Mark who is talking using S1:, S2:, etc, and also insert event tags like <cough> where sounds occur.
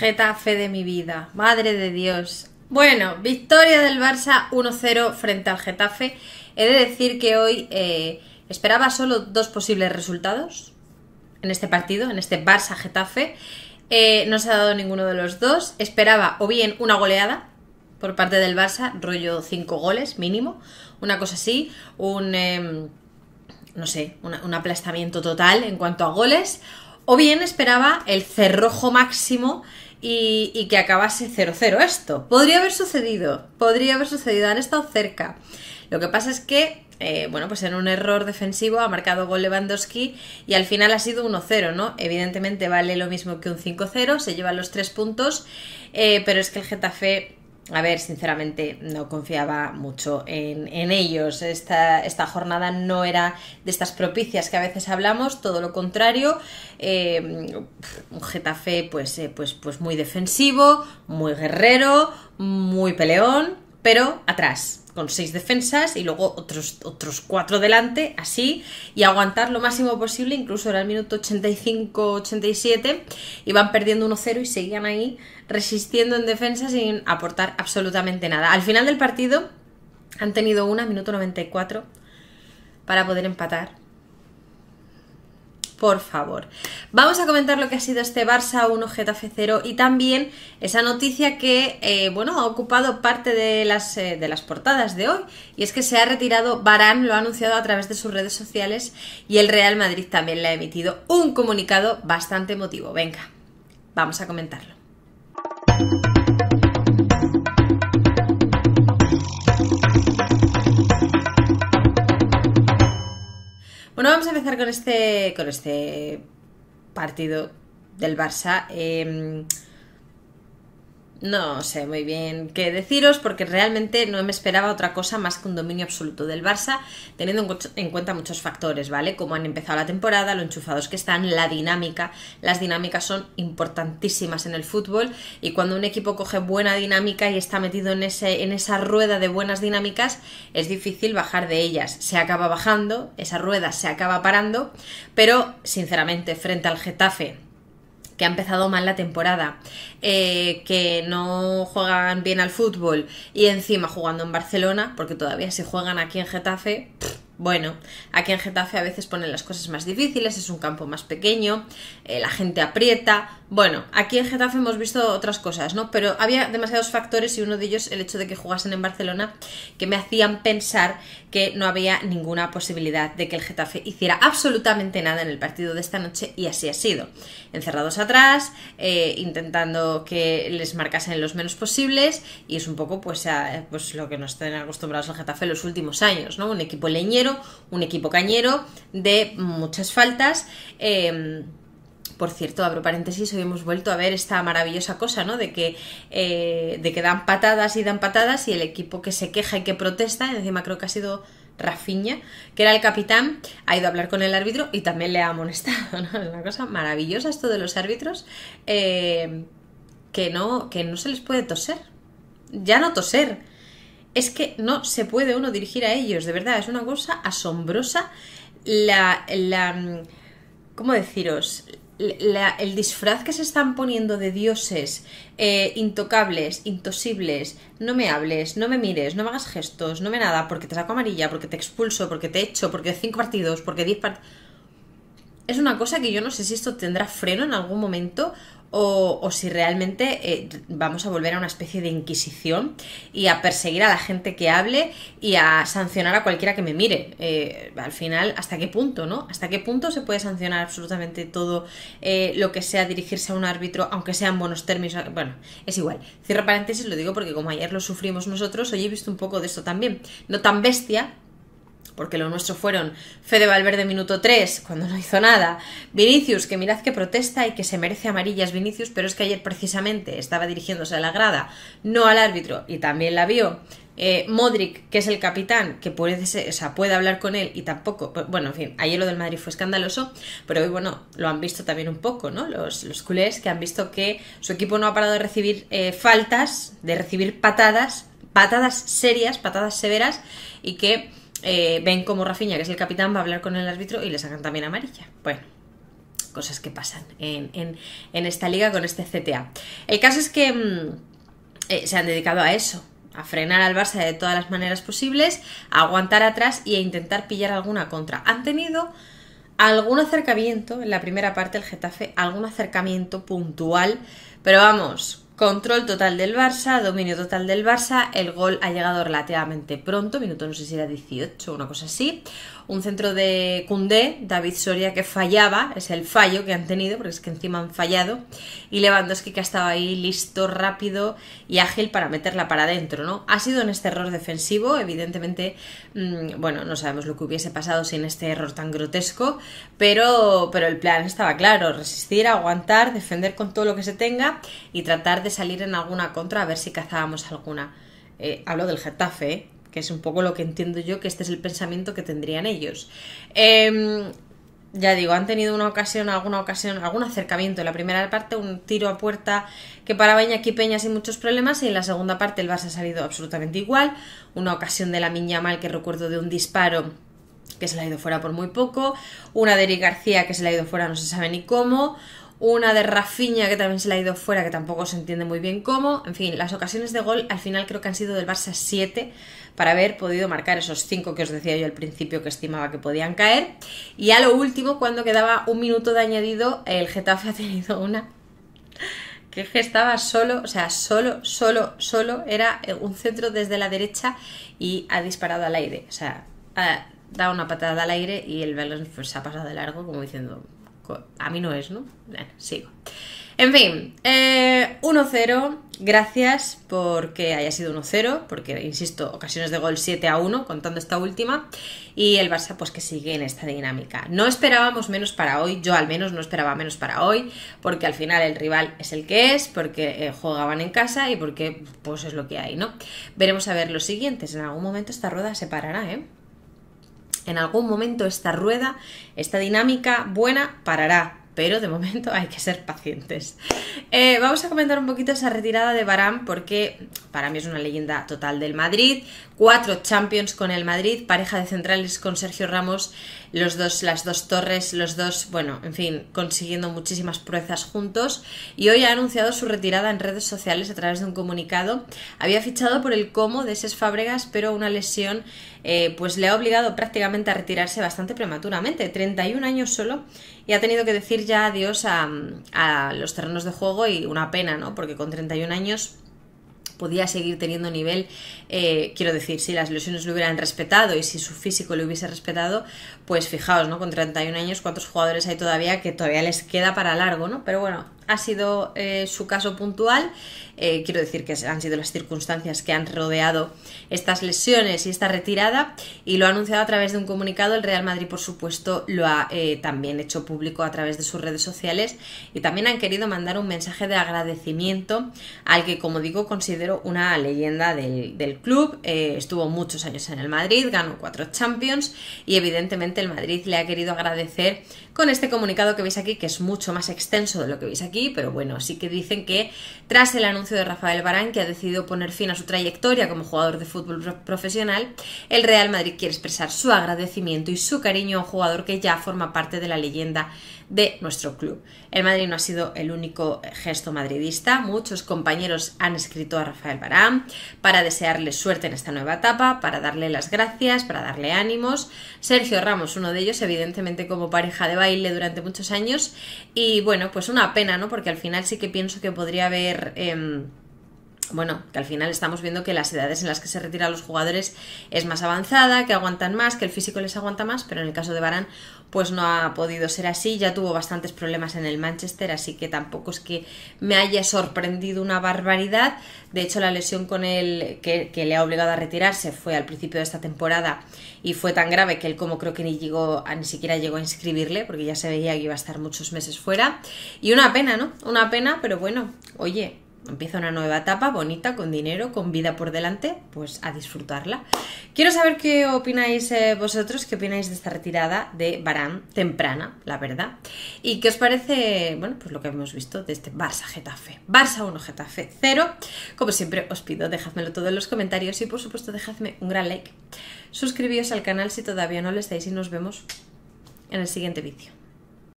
S1: Getafe de mi vida, madre de Dios. Bueno, victoria del Barça 1-0 frente al Getafe. He de decir que hoy eh, esperaba solo dos posibles resultados en este partido, en este Barça-Getafe. Eh, no se ha dado ninguno de los dos. Esperaba o bien una goleada por parte del Barça, rollo 5 goles mínimo, una cosa así, un, em, no sé, un aplastamiento total en cuanto a goles, o bien esperaba el cerrojo máximo y, que acabase 0-0 esto. Podría haber sucedido, podría haber sucedido, han estado cerca. Lo que pasa es que, eh, bueno, pues en un error defensivo ha marcado gol Lewandowski y al final ha sido 1-0, ¿no? Evidentemente vale lo mismo que un 5-0, se llevan los tres puntos, eh, pero es que el Getafe a ver, sinceramente no confiaba mucho en, ellos. Esta, jornada no era de estas propicias que a veces hablamos, todo lo contrario. Eh, un Getafe pues, eh, pues, pues muy defensivo, muy guerrero, muy peleón pero atrás, con seis defensas y luego otros, otros cuatro delante, así, y aguantar lo máximo posible, incluso era el minuto 85-87, iban perdiendo 1-0 y seguían ahí resistiendo en defensa sin aportar absolutamente nada. Al final del partido han tenido una, minuto 94, para poder empatar por favor. Vamos a comentar lo que ha sido este Barça 1 Getafe 0 y también esa noticia que eh, bueno, ha ocupado parte de las, eh, de las portadas de hoy y es que se ha retirado Barán, lo ha anunciado a través de sus redes sociales y el Real Madrid también le ha emitido un comunicado bastante emotivo. Venga, vamos a comentarlo. Bueno, vamos a empezar con este, con este partido del Barça. Em, no sé muy bien qué deciros porque realmente no me esperaba otra cosa más que un dominio absoluto del Barça, teniendo en cuenta muchos factores, ¿vale? Como han empezado la temporada, lo enchufados que están, la dinámica. Las dinámicas son importantísimas en el fútbol y cuando un equipo coge buena dinámica y está metido en, ese, en esa rueda de buenas dinámicas, es difícil bajar de ellas. Se acaba bajando, esa rueda se acaba parando, pero sinceramente frente al Getafe que ha empezado mal la temporada, eh, que no juegan bien al fútbol y encima jugando en Barcelona, porque todavía se juegan aquí en Getafe, bueno, aquí en Getafe a veces ponen las cosas más difíciles, es un campo más pequeño, eh, la gente aprieta. Bueno, aquí en Getafe hemos visto otras cosas, ¿no? Pero había demasiados factores y uno de ellos el hecho de que jugasen en Barcelona que me hacían pensar que no había ninguna posibilidad de que el Getafe hiciera absolutamente nada en el partido de esta noche y así ha sido. Encerrados atrás, eh, intentando que les marcasen los menos posibles y es un poco pues, pues lo que nos tienen acostumbrados al Getafe los últimos años, ¿no? Un equipo leñero un equipo cañero de muchas faltas. Em, por cierto, abro paréntesis, hoy hemos vuelto a ver esta maravillosa cosa, ¿no? De que, eh, de dan patadas y dan patadas y el equipo que se queja y que protesta, encima creo que ha sido Rafiña, que era el capitán, ha ido a hablar con el árbitro y también le ha amonestado, <laughs> ¿no? Es una cosa maravillosa esto de los árbitros, eh, que, no, que no se les puede toser, ya no toser, es que no se puede uno dirigir a ellos, de verdad, es una cosa asombrosa la, la mm, ¿cómo deciros? La, el disfraz que se están poniendo de dioses eh, intocables, intosibles, no me hables, no me mires, no me hagas gestos, no me nada, porque te saco amarilla, porque te expulso, porque te echo, porque cinco partidos, porque diez partidos es una cosa que yo no sé si esto tendrá freno en algún momento o, o si realmente eh, vamos a volver a una especie de inquisición y a perseguir a la gente que hable y a sancionar a cualquiera que me mire. Eh, al final, ¿hasta qué punto, no? ¿Hasta qué punto se puede sancionar absolutamente todo eh, lo que sea dirigirse a un árbitro, aunque sean buenos términos? Bueno, es igual. Cierro paréntesis, lo digo porque como ayer lo sufrimos nosotros, hoy he visto un poco de esto también. No tan bestia, porque lo nuestro fueron Fede Valverde minuto 3, cuando no hizo nada, Vinicius, que mirad que protesta y que se merece amarillas Vinicius, pero es que ayer precisamente estaba dirigiéndose a la grada, no al árbitro, y también la vio. Eh, Modric, que es el capitán, que puede, puede hablar con él y tampoco, pues, bueno, en fin, ayer lo del Madrid fue escandaloso, pero hoy, bueno, lo han visto también un poco, ¿no? Los, los culés que han visto que su equipo no ha parado de recibir eh, faltas, de recibir patadas, patadas serias, patadas severas, y que eh, ven como Rafiña, que es el capitán, va a hablar con el árbitro y le sacan también amarilla. Bueno, cosas que pasan en, esta liga con este CTA. El caso es que mm, eh, se han dedicado a eso, a frenar al Barça de todas las maneras posibles, a aguantar atrás y a intentar pillar alguna contra. Han tenido algún acercamiento en la primera parte del Getafe, algún acercamiento puntual, pero vamos, Control total del Barça, dominio total del Barça, el gol ha llegado relativamente pronto, minuto no sé si era 18 o una cosa así un centro de Cundé, David Soria, que fallaba, es el fallo que han tenido, porque es que encima han fallado, y Lewandowski que ha estado ahí listo, rápido y ágil para meterla para adentro, ¿no? Ha sido en este error defensivo, evidentemente, mm, bueno, no sabemos lo que hubiese pasado sin este error tan grotesco, pero, pero el plan estaba claro, resistir, aguantar, defender con todo lo que se tenga y tratar de salir en alguna contra a ver si cazábamos alguna. Eh, hablo del Getafe, ¿eh? que es un poco lo que entiendo yo que este es el pensamiento que tendrían ellos. Em, ya digo, han tenido una ocasión, alguna ocasión, algún acercamiento. En la primera parte, un tiro a puerta que paraba aquí Peña sin muchos problemas. Y en la segunda parte, el Barça ha salido absolutamente igual. Una ocasión de la Miña Mal, que recuerdo de un disparo que se le ha ido fuera por muy poco. Una de Eric García que se le ha ido fuera no se sabe ni cómo una de Rafinha que también se le ha ido fuera, que tampoco se entiende muy bien cómo. En fin, las ocasiones de gol al final creo que han sido del Barça 7 para haber podido marcar esos 5 que os decía yo al principio que estimaba que podían caer. Y a lo último, cuando quedaba un minuto de añadido, el Getafe <laughs> ha tenido una que estaba solo, o sea, solo, solo, solo, era eh, un centro desde la derecha y ha disparado al aire, o sea, ha dado una patada al aire y el balón pues, se ha pasado de largo como diciendo, a mí no es, ¿no? sigo. En fin, 1-0, eh, gracias porque haya sido 1-0, porque insisto, ocasiones de gol 7 a 1, contando esta última, y el Barça pues que sigue en esta dinámica. No esperábamos menos para hoy, yo al menos no esperaba menos para hoy, porque al final el rival es el que es, porque eh, jugaban en casa y porque pues es lo que hay, ¿no? Veremos a ver los siguientes, en algún momento esta rueda se parará, ¿eh? en algún momento esta rueda, esta dinámica buena parará pero de momento <laughs> hay que ser pacientes. Eh, vamos a comentar un poquito esa retirada de Barán porque para mí es una leyenda total del Madrid. Cuatro Champions con el Madrid, pareja de centrales con Sergio Ramos, los dos, las dos torres, los dos, bueno, en fin, consiguiendo muchísimas proezas juntos. Y hoy ha anunciado su retirada en redes sociales a través de un comunicado. Había fichado por el Como de Ses Fábregas, pero una lesión eh, pues le ha obligado prácticamente a retirarse bastante prematuramente, 31 años solo y ha tenido que decir ya adiós a, los terrenos de juego y una pena, ¿no? Porque con 31 años podía seguir teniendo nivel, eh, quiero decir, si las lesiones lo hubieran respetado y si su físico lo hubiese respetado, pues fijaos, ¿no? Con 31 años, ¿cuántos jugadores hay todavía que todavía les queda para largo, ¿no? Pero bueno, ha sido eh, su caso puntual. Eh, quiero decir que han sido las circunstancias que han rodeado estas lesiones y esta retirada y lo ha anunciado a través de un comunicado. El Real Madrid, por supuesto, lo ha eh, también hecho público a través de sus redes sociales y también han querido mandar un mensaje de agradecimiento al que, como digo, considero una leyenda del, del club. estuvo muchos años en el Madrid, ganó cuatro Champions y evidentemente el Madrid le ha querido agradecer con este comunicado que veis aquí, que es mucho más extenso de lo que veis aquí pero bueno, sí que dicen que tras el anuncio de Rafael Barán, que ha decidido poner fin a su trayectoria como jugador de fútbol profesional, el Real Madrid quiere expresar su agradecimiento y su cariño a un jugador que ya forma parte de la leyenda de nuestro club. El Madrid no ha sido el único gesto madridista. Muchos compañeros han escrito a Rafael Barán para desearle suerte en esta nueva etapa, para darle las gracias, para darle ánimos. Sergio Ramos, uno de ellos, evidentemente como pareja de baile durante muchos años. Y bueno, pues una pena, ¿no? Porque al final sí que pienso que podría haber... Em, bueno, que al final estamos viendo que las edades en las que se retiran los jugadores es más avanzada, que aguantan más, que el físico les aguanta más, pero en el caso de Barán pues no ha podido ser así, ya tuvo bastantes problemas en el Manchester, así que tampoco es que me haya sorprendido una barbaridad. De hecho, la lesión con él que, le ha obligado a retirarse fue al principio de esta temporada y fue tan grave que él como creo que ni llegó a, ni siquiera llegó a inscribirle porque ya se veía que iba a estar muchos meses fuera. Y una pena, ¿no? Una pena, pero bueno, oye, Empieza una nueva etapa bonita, con dinero, con vida por delante, pues a disfrutarla. Quiero saber qué opináis eh, vosotros, qué opináis de esta retirada de Barán temprana, la verdad. Y qué os parece, bueno, pues lo que hemos visto de este Barça Getafe. Barça 1, Getafe 0. Como siempre os pido, dejadmelo todo en los comentarios y por supuesto dejadme un gran like. Suscribíos al canal si todavía no lo estáis y nos vemos en el siguiente vídeo.